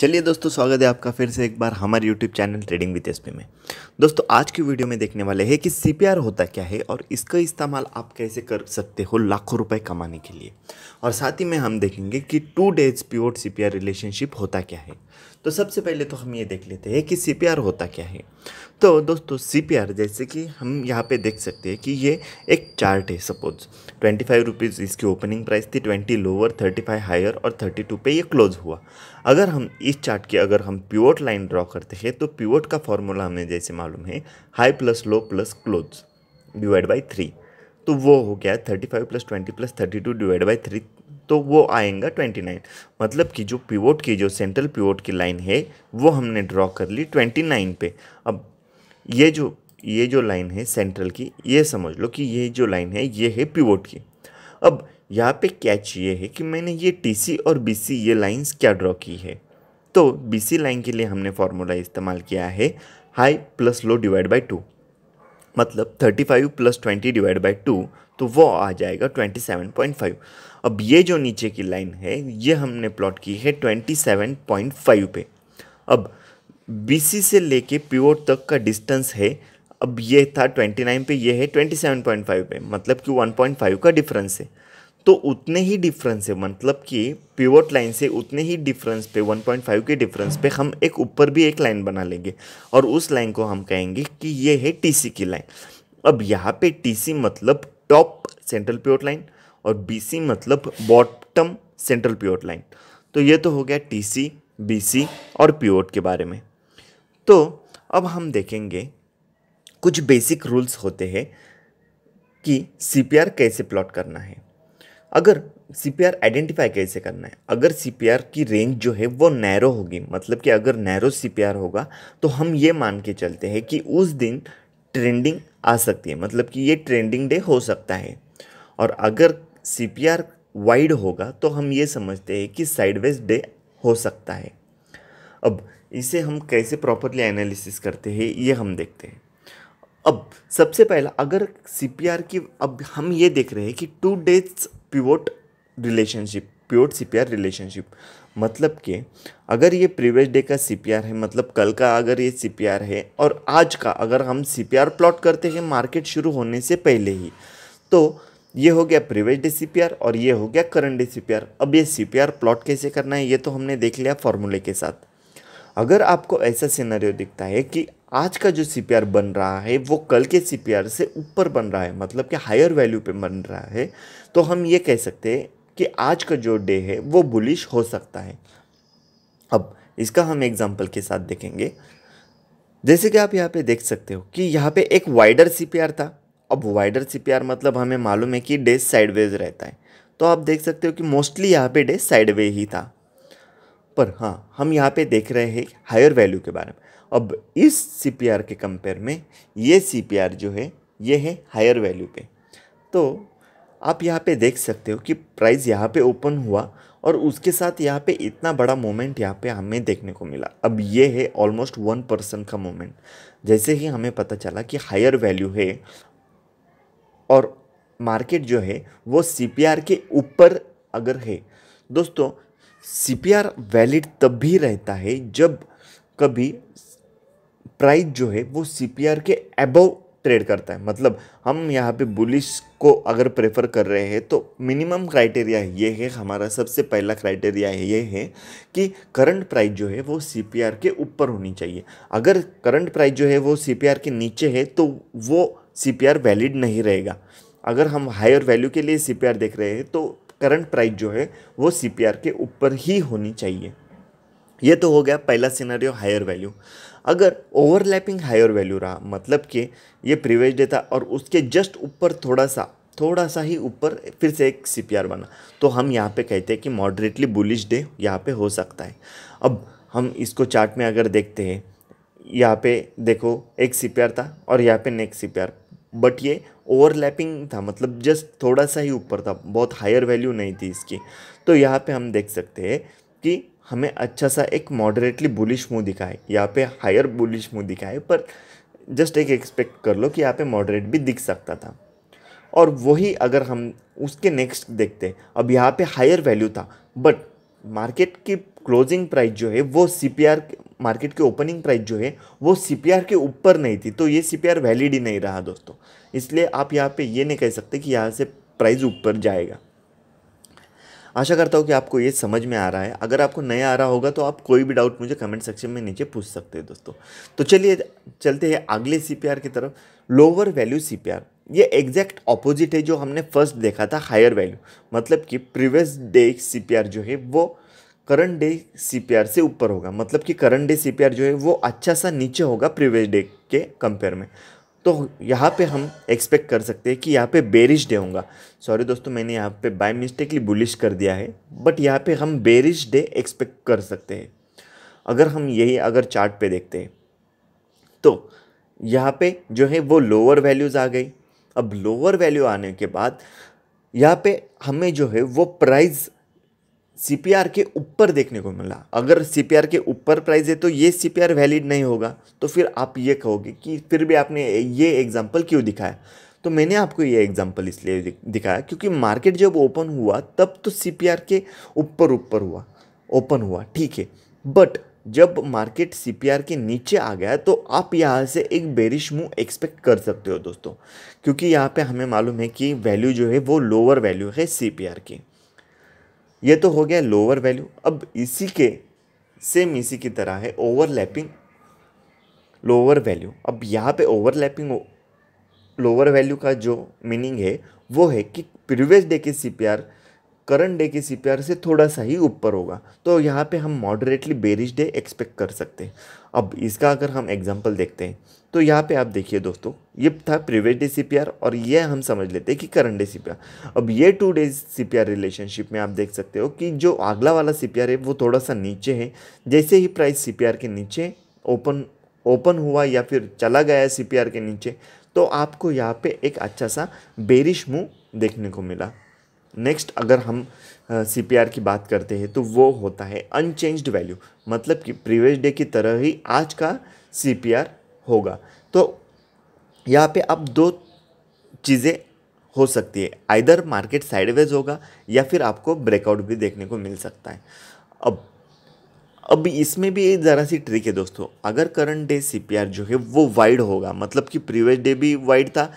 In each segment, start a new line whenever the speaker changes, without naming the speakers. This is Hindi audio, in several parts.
चलिए दोस्तों स्वागत है आपका फिर से एक बार हमारे YouTube channel trading with S में दोस्तों आज की वीडियो में देखने वाले हैं कि सी होता क्या है और इसका इस्तेमाल आप कैसे कर सकते हो लाखों रुपए कमाने के लिए और साथ ही में हम देखेंगे कि two days pure C relationship होता क्या है तो सबसे पहले तो हम ये देख लेते हैं कि सी होता क्या है तो दोस्तों सी जैसे कि हम यहाँ पे देख सकते हैं कि ये एक चार्ट है सपोज ट्वेंटी फाइव रुपीज़ इसकी ओपनिंग प्राइस थी twenty lower thirty five higher और थर्टी टू पर यह क्लोज हुआ अगर हम इस चार्ट की अगर हम प्योट लाइन ड्रॉ करते हैं तो प्योट का फॉर्मूला हमें जैसे मालूम है high plus low plus close divide by three तो वो हो गया thirty five plus twenty plus thirty two divide by three तो वो आएगा ट्वेंटी नाइन मतलब कि जो पिवोट की जो सेंट्रल पिवोट की लाइन है वो हमने ड्रॉ कर ली ट्वेंटी नाइन पे अब ये जो ये जो लाइन है सेंट्रल की ये समझ लो कि ये जो लाइन है ये है पिवोट की अब यहाँ पे कैच ये है कि मैंने ये टी और बी ये लाइन्स क्या ड्रॉ की है तो बी लाइन के लिए हमने फार्मूला इस्तेमाल किया है high plus low divide by two मतलब thirty five plus twenty divide by two तो वो आ जाएगा ट्वेंटी सेवन पॉइंट फाइव अब ये जो नीचे की लाइन है ये हमने प्लॉट की है 27.5 पे अब सी से लेके पिवोट तक का डिस्टेंस है अब ये था 29 पे ये है 27.5 पे मतलब कि 1.5 का डिफरेंस है तो उतने ही डिफरेंस है मतलब कि पिवोट लाइन से उतने ही डिफरेंस पे 1.5 के डिफरेंस पे हम एक ऊपर भी एक लाइन बना लेंगे और उस लाइन को हम कहेंगे कि ये है टीसी की लाइन अब यहाँ पे टीसी मतलब टॉप सेंट्रल पिवोट लाइन और बी मतलब बॉटम सेंट्रल प्योर लाइन तो ये तो हो गया टी सी और पिवट के बारे में तो अब हम देखेंगे कुछ बेसिक रूल्स होते हैं कि सी कैसे प्लॉट करना है अगर सी आइडेंटिफाई कैसे करना है अगर सी की रेंज जो है वो नैरो होगी मतलब कि अगर नैरो सी होगा तो हम ये मान के चलते हैं कि उस दिन ट्रेंडिंग आ सकती है मतलब कि ये ट्रेंडिंग डे हो सकता है और अगर सी वाइड होगा तो हम ये समझते हैं कि साइडवेज डे हो सकता है अब इसे हम कैसे प्रॉपरली एनालिसिस करते हैं ये हम देखते हैं अब सबसे पहला अगर सी की अब हम ये देख रहे हैं कि two days pivot relationship pure C relationship मतलब कि अगर ये प्रीवियस डे का सी है मतलब कल का अगर ये सी है और आज का अगर हम सी प्लॉट करते हैं मार्केट शुरू होने से पहले ही तो ये हो गया प्रीवियस डीसीपीआर और ये हो गया करंट डीसीपीआर अब ये सीपीआर प्लॉट कैसे करना है ये तो हमने देख लिया फॉर्मूले के साथ अगर आपको ऐसा सिनेरियो दिखता है कि आज का जो सीपीआर बन रहा है वो कल के सीपीआर से ऊपर बन रहा है मतलब कि हायर वैल्यू पे बन रहा है तो हम ये कह सकते हैं कि आज का जो डे है वो बुलिश हो सकता है अब इसका हम एग्जाम्पल के साथ देखेंगे जैसे कि आप यहाँ पे देख सकते हो कि यहाँ पे एक वाइडर सीपीआर था अब वाइडर आर मतलब हमें मालूम है कि डे साइडवेज रहता है तो आप देख सकते हो कि मोस्टली यहाँ पे डे साइडवे ही था पर हाँ हम यहाँ पे देख रहे हैं हायर वैल्यू के बारे में अब इस आर के कंपेयर में ये आर जो है ये है हायर वैल्यू पे तो आप यहाँ पे देख सकते हो कि प्राइस यहाँ पे ओपन हुआ और उसके साथ यहाँ पे इतना बड़ा मोमेंट यहाँ पे हमें देखने को मिला अब ये है ऑलमोस्ट वन परसेंट का मोमेंट जैसे ही हमें पता चला कि हायर वैल्यू है और मार्केट जो है वो सी के ऊपर अगर है दोस्तों सी वैलिड तब भी रहता है जब कभी प्राइस जो है वो सी के एबव ट्रेड करता है मतलब हम यहाँ पे बुलिश को अगर प्रेफर कर रहे हैं तो मिनिमम क्राइटेरिया ये है हमारा सबसे पहला क्राइटेरिया ये है कि करंट प्राइस जो है वो सी के ऊपर होनी चाहिए अगर करंट प्राइस जो है वो सी के नीचे है तो वो सी वैलिड नहीं रहेगा अगर हम हायर वैल्यू के लिए सी देख रहे हैं तो करंट प्राइस जो है वो सी के ऊपर ही होनी चाहिए ये तो हो गया पहला सिनेरियो हायर वैल्यू अगर ओवरलैपिंग हायर वैल्यू रहा मतलब कि ये प्रीवियस डे था और उसके जस्ट ऊपर थोड़ा सा थोड़ा सा ही ऊपर फिर से एक सी बना तो हम यहाँ पे कहते हैं कि मॉडरेटली बुलिश डे यहाँ पे हो सकता है अब हम इसको चार्ट में अगर देखते हैं यहाँ पे देखो एक सी था और यहाँ पे नेक्स्ट सी बट ये ओवरलैपिंग था मतलब जस्ट थोड़ा सा ही ऊपर था बहुत हायर वैल्यू नहीं थी इसकी तो यहाँ पे हम देख सकते हैं कि हमें अच्छा सा एक मॉडरेटली बुलिश मूव दिखा है यहाँ पे हायर बुलिश मूव दिखा है पर जस्ट एक एक्सपेक्ट कर लो कि यहाँ पे मॉडरेट भी दिख सकता था और वही अगर हम उसके नेक्स्ट देखते अब यहाँ पे हायर वैल्यू था बट मार्केट की क्लोजिंग प्राइस जो है वो सी पी आर मार्केट की ओपनिंग प्राइस जो है वो सी के ऊपर नहीं थी तो ये सी वैलिड ही नहीं रहा दोस्तों इसलिए आप यहाँ पे ये नहीं कह सकते कि यहाँ से प्राइस ऊपर जाएगा आशा करता हूँ कि आपको ये समझ में आ रहा है अगर आपको नया आ रहा होगा तो आप कोई भी डाउट मुझे कमेंट सेक्शन में नीचे पूछ सकते हैं दोस्तों तो चलिए चलते हैं अगले सी की तरफ लोअर वैल्यू सी ये एग्जैक्ट ऑपोजिट है जो हमने फर्स्ट देखा था हायर वैल्यू मतलब कि प्रीवियस डे सी जो है वो करंट डे सीपीआर से ऊपर होगा मतलब कि करंट डे सीपीआर जो है वो अच्छा सा नीचे होगा प्रीवियस डे के कंपेयर में तो यहाँ पे हम एक्सपेक्ट कर सकते हैं कि यहाँ पे बेरिश डे होगा सॉरी दोस्तों मैंने यहाँ पे बाय मिस्टेकली बुलिश कर दिया है बट यहाँ पे हम बेरिश डे एक्सपेक्ट कर सकते हैं अगर हम यही अगर चार्ट पे देखते हैं तो यहाँ पे जो है वो लोअर वैल्यूज़ आ गई अब लोअर वैल्यू आने के बाद यहाँ पे हमें जो है वो प्राइज़ सी के ऊपर देखने को मिला अगर सी के ऊपर प्राइस है तो ये सी वैलिड नहीं होगा तो फिर आप ये कहोगे कि फिर भी आपने ये एग्ज़ाम्पल क्यों दिखाया तो मैंने आपको ये एग्ज़ाम्पल इसलिए दिखाया क्योंकि मार्केट जब ओपन हुआ तब तो सी के ऊपर ऊपर हुआ ओपन हुआ ठीक है बट जब मार्केट सी के नीचे आ गया तो आप यहाँ से एक बेरिश मूव एक्सपेक्ट कर सकते हो दोस्तों क्योंकि यहाँ पर हमें मालूम है कि वैल्यू जो है वो लोअर वैल्यू है सी की ये तो हो गया लोअर वैल्यू अब इसी के सेम इसी की तरह है ओवरलैपिंग लोअर वैल्यू अब यहाँ पे ओवरलैपिंग लोअर वैल्यू का जो मीनिंग है वो है कि प्रीवियस डे के सी करंट डे के सी से थोड़ा सा ही ऊपर होगा तो यहाँ पे हम मॉडरेटली बेरिश डे एक्सपेक्ट कर सकते हैं अब इसका अगर हम एग्जाम्पल देखते हैं तो यहाँ पे आप देखिए दोस्तों ये था प्रीवियस डे सी और ये हम समझ लेते हैं कि करंट डे सी अब ये टू डे सी रिलेशनशिप में आप देख सकते हो कि जो अगला वाला सी है वो थोड़ा सा नीचे है जैसे ही प्राइस सी के नीचे ओपन ओपन हुआ या फिर चला गया सी के नीचे तो आपको यहाँ पे एक अच्छा सा बेरिश मुँह देखने को मिला नेक्स्ट अगर हम सी की बात करते हैं तो वो होता है अनचेंज्ड वैल्यू मतलब कि प्रीवियस डे की तरह ही आज का सी होगा तो यहाँ पे अब दो चीज़ें हो सकती है आइधर मार्केट साइडवेज होगा या फिर आपको ब्रेकआउट भी देखने को मिल सकता है अब अब इसमें भी एक ज़रा सी ट्रिक है दोस्तों अगर करंट डे सी जो है वो वाइड होगा मतलब कि प्रीवियस डे भी वाइड था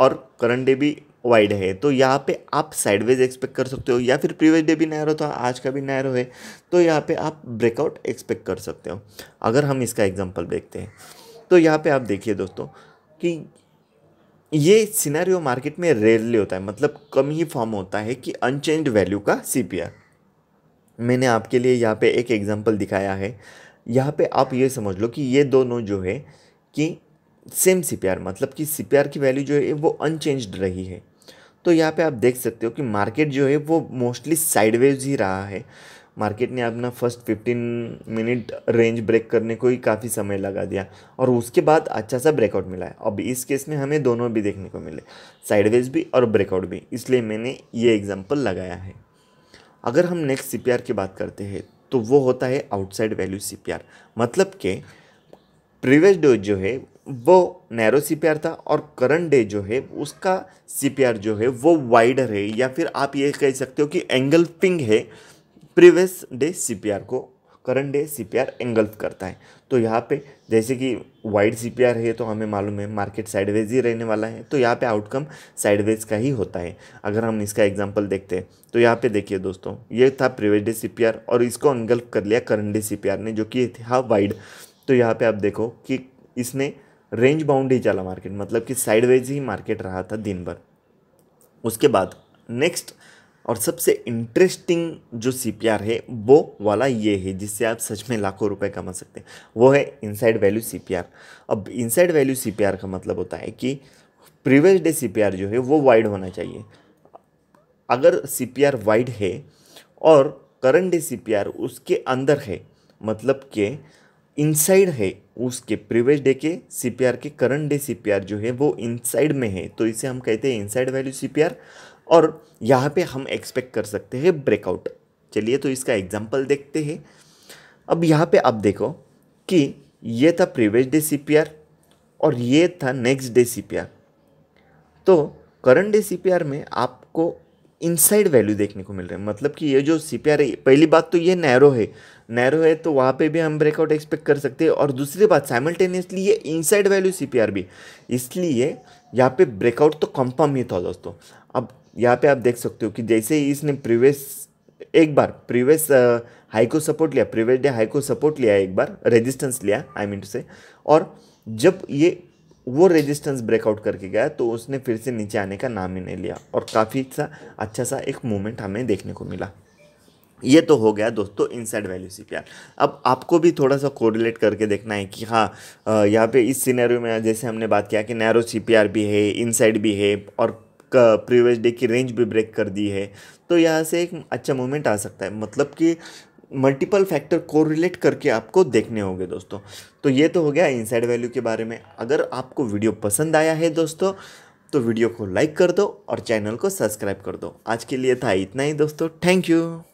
और करंट डे भी वाइड है तो यहाँ पे आप साइडवेज एक्सपेक्ट कर सकते हो या फिर प्रीवियस डे भी नैरो था तो आज का भी नैरो है तो यहाँ पे आप ब्रेकआउट एक्सपेक्ट कर सकते हो अगर हम इसका एग्जांपल देखते हैं तो यहाँ पे आप देखिए दोस्तों कि ये सिनेरियो मार्केट में रेयरली होता है मतलब कम ही फॉर्म होता है कि अनचेंज वैल्यू का सी मैंने आपके लिए यहाँ पर एक एग्जाम्पल दिखाया है यहाँ पर आप ये समझ लो कि ये दोनों जो है कि सेम सी मतलब कि सी की वैल्यू जो है वो अनचेंज्ड रही है तो यहाँ पे आप देख सकते हो कि मार्केट जो है वो मोस्टली साइडवेज ही रहा है मार्केट ने अपना फर्स्ट 15 मिनट रेंज ब्रेक करने को ही काफ़ी समय लगा दिया और उसके बाद अच्छा सा ब्रेकआउट मिला है अब इस केस में हमें दोनों भी देखने को मिले साइडवेज भी और ब्रेकआउट भी इसलिए मैंने ये एग्जांपल लगाया है अगर हम नेक्स्ट सी की बात करते हैं तो वो होता है आउटसाइड वैल्यू सी मतलब के प्रीवियस डोज जो है वो नैरो सी था और करंट डे जो है उसका सी जो है वो वाइडर है या फिर आप ये कह सकते हो कि एंगल पिंग है प्रीवियस डे सी को करंट डे सी एंगल्फ करता है तो यहाँ पे जैसे कि वाइड सी है तो हमें मालूम है मार्केट साइडवेज ही रहने वाला है तो यहाँ पे आउटकम साइडवेज का ही होता है अगर हम इसका एग्जांपल देखते हैं तो यहाँ पे देखिए दोस्तों ये था प्रीवियस डे सी और इसको एंगल्फ कर लिया करंट डे सी ने जो कि था वाइड तो यहाँ पर आप देखो कि इसने रेंज बाउंड ही चला मार्केट मतलब कि साइडवेज ही मार्केट रहा था दिन भर उसके बाद नेक्स्ट और सबसे इंटरेस्टिंग जो सी है वो वाला ये है जिससे आप सच में लाखों रुपए कमा सकते हैं वो है इनसाइड वैल्यू सी अब इनसाइड वैल्यू सी का मतलब होता है कि प्रीवियस डे सी जो है वो वाइड होना चाहिए अगर सी वाइड है और करंट डे सी उसके अंदर है मतलब कि इनसाइड है उसके प्रीवियस डे के सीपीआर के करंट डे सीपीआर जो है वो इनसाइड में है तो इसे हम कहते हैं इनसाइड वैल्यू सीपीआर और यहाँ पे हम एक्सपेक्ट कर सकते हैं ब्रेकआउट चलिए तो इसका एग्जाम्पल देखते हैं अब यहाँ पे आप देखो कि ये था प्रीवियस डे सीपीआर और ये था नेक्स्ट डे सीपीआर तो करंट डे सी में आपको इनसाइड वैल्यू देखने को मिल रहा है मतलब कि ये जो सी पी आर है पहली बात तो ये नैरो है नैरो है तो वहाँ पे भी हम ब्रेकआउट एक्सपेक्ट कर सकते हैं और दूसरी बात साइमल्टेनियसली ये inside value C P R भी इसलिए यहाँ पे ब्रेकआउट तो कंफर्म ही था दोस्तों अब यहाँ पे आप देख सकते हो कि जैसे ही इसने प्रीवियस एक बार प्रीवियस हाई को सपोर्ट लिया प्रीवियस डे हाई को सपोर्ट लिया एक बार रेजिस्टेंस लिया आई मीन टू से और जब ये वो रेजिस्टेंस ब्रेकआउट करके गया तो उसने फिर से नीचे आने का नाम ही नहीं लिया और काफ़ी सा अच्छा सा एक मोमेंट हमें देखने को मिला ये तो हो गया दोस्तों इनसाइड वैल्यू सी अब आपको भी थोड़ा सा कोरिलेट करके देखना है कि हाँ यहाँ पे इस सीनरी में जैसे हमने बात किया कि नैरो सी भी है इनसाइड भी है और प्रीवियस डे की रेंज भी ब्रेक कर दी है तो यहाँ से एक अच्छा मूवमेंट आ सकता है मतलब कि मल्टीपल फैक्टर को रिलेट करके आपको देखने होंगे दोस्तों तो ये तो हो गया इनसाइड वैल्यू के बारे में अगर आपको वीडियो पसंद आया है दोस्तों तो वीडियो को लाइक कर दो और चैनल को सब्सक्राइब कर दो आज के लिए था इतना ही दोस्तों थैंक यू